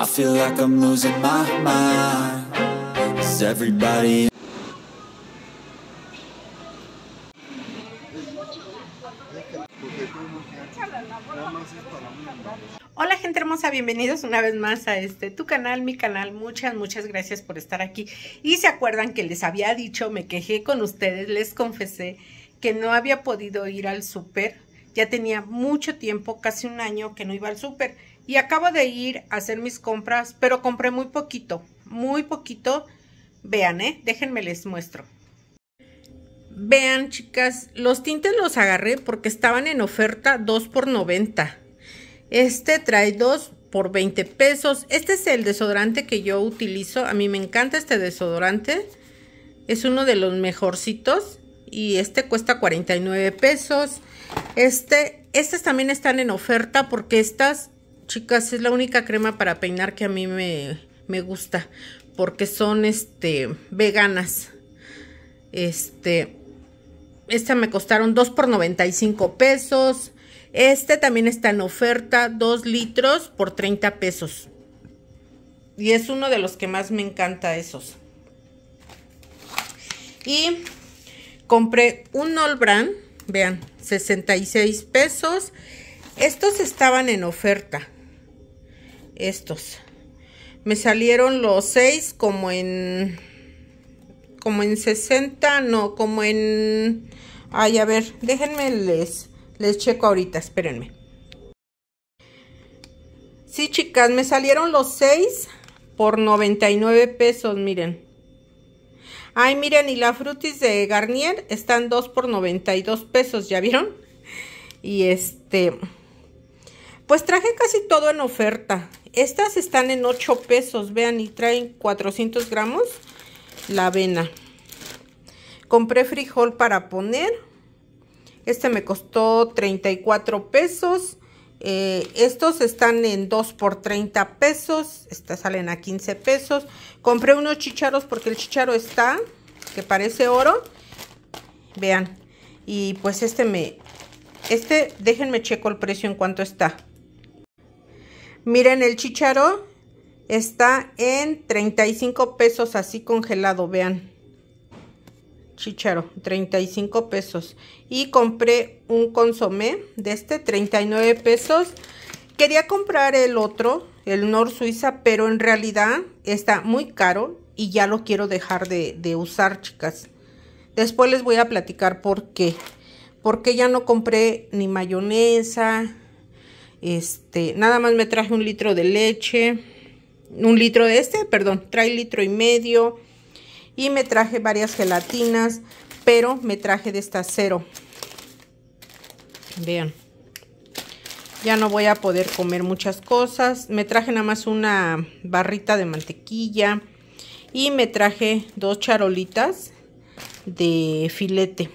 I feel like I'm losing my mind. Is everybody? Hola gente hermosa, bienvenidos una vez más a este tu canal, mi canal. Muchas, muchas gracias por estar aquí. Y se acuerdan que les había dicho, me quejé con ustedes, les confesé que no había podido ir al súper. Ya tenía mucho tiempo, casi un año que no iba al súper. Y acabo de ir a hacer mis compras, pero compré muy poquito, muy poquito. Vean, ¿eh? Déjenme les muestro. Vean, chicas, los tintes los agarré porque estaban en oferta 2 por 90. Este trae 2 por 20 pesos. Este es el desodorante que yo utilizo. A mí me encanta este desodorante. Es uno de los mejorcitos. Y este cuesta 49 pesos. Este, estas también están en oferta porque estas Chicas, es la única crema para peinar que a mí me, gusta. Porque son este veganas. Este. Esta me costaron 2 por 95 pesos. Este también está en oferta, 2 litros por 30 pesos. Y es uno de los que más me encanta esos. Y compré un Olbrand, vean, 66 pesos. Estos estaban en oferta estos. Me salieron los 6 como en... Como en 60, no, como en... Ay, a ver, déjenme les, les checo ahorita, espérenme. Sí, chicas, me salieron los 6 por 99 pesos, miren. Ay, miren, y la frutis de Garnier están 2 por 92 pesos, ¿ya vieron? Y este, pues traje casi todo en oferta. Estas están en 8 pesos, vean, y traen 400 gramos la avena. Compré frijol para poner. Este me costó 34 pesos. Eh, estos están en 2 por 30 pesos. Estas salen a 15 pesos. Compré unos chicharos porque el chicharo está, que parece oro. Vean. Y pues este me... Este, déjenme checo el precio en cuanto está. Miren, el chicharo está en 35 pesos así congelado, vean. Chicharo, 35 pesos. Y compré un consomé de este, 39 pesos. Quería comprar el otro, el Nor Suiza, pero en realidad está muy caro y ya lo quiero dejar de, de usar, chicas. Después les voy a platicar por qué. Porque ya no compré ni mayonesa, este, nada más me traje un litro de leche, un litro de este, perdón, trae litro y medio. Y me traje varias gelatinas, pero me traje de esta cero. Vean, ya no voy a poder comer muchas cosas. Me traje nada más una barrita de mantequilla y me traje dos charolitas de filete.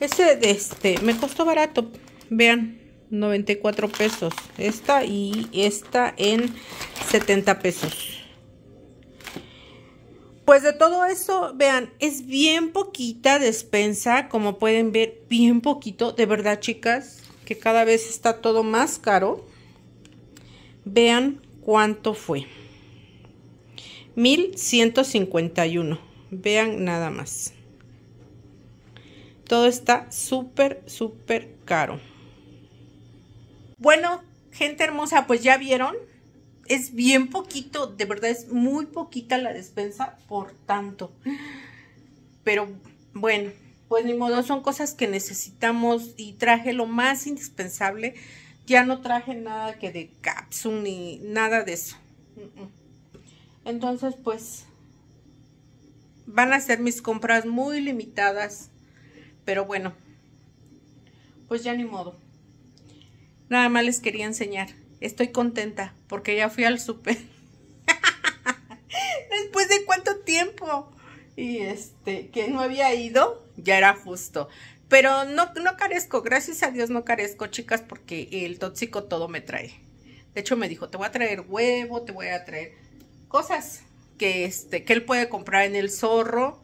ese de este me costó barato, vean, 94 pesos esta y esta en 70 pesos pues de todo eso, vean, es bien poquita despensa, como pueden ver, bien poquito, de verdad chicas, que cada vez está todo más caro. Vean cuánto fue. 1151. Vean nada más. Todo está súper, súper caro. Bueno, gente hermosa, pues ya vieron. Es bien poquito, de verdad es muy poquita la despensa, por tanto. Pero bueno, pues ni modo, son cosas que necesitamos y traje lo más indispensable. Ya no traje nada que de capsule ni nada de eso. Entonces, pues, van a ser mis compras muy limitadas. Pero bueno, pues ya ni modo. Nada más les quería enseñar. Estoy contenta porque ya fui al súper. Después de cuánto tiempo. Y este, que no había ido, ya era justo. Pero no, no carezco, gracias a Dios no carezco, chicas, porque el tóxico todo me trae. De hecho, me dijo, te voy a traer huevo, te voy a traer cosas que, este, que él puede comprar en el zorro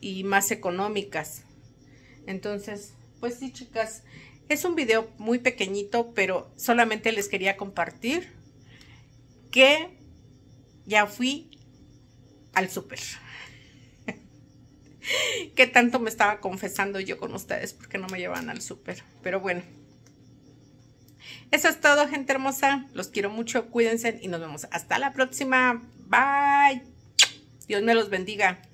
y más económicas. Entonces, pues sí, chicas, es un video muy pequeñito, pero solamente les quería compartir que ya fui al súper. que tanto me estaba confesando yo con ustedes porque no me llevan al súper. Pero bueno. Eso es todo, gente hermosa. Los quiero mucho. Cuídense y nos vemos hasta la próxima. Bye. Dios me los bendiga.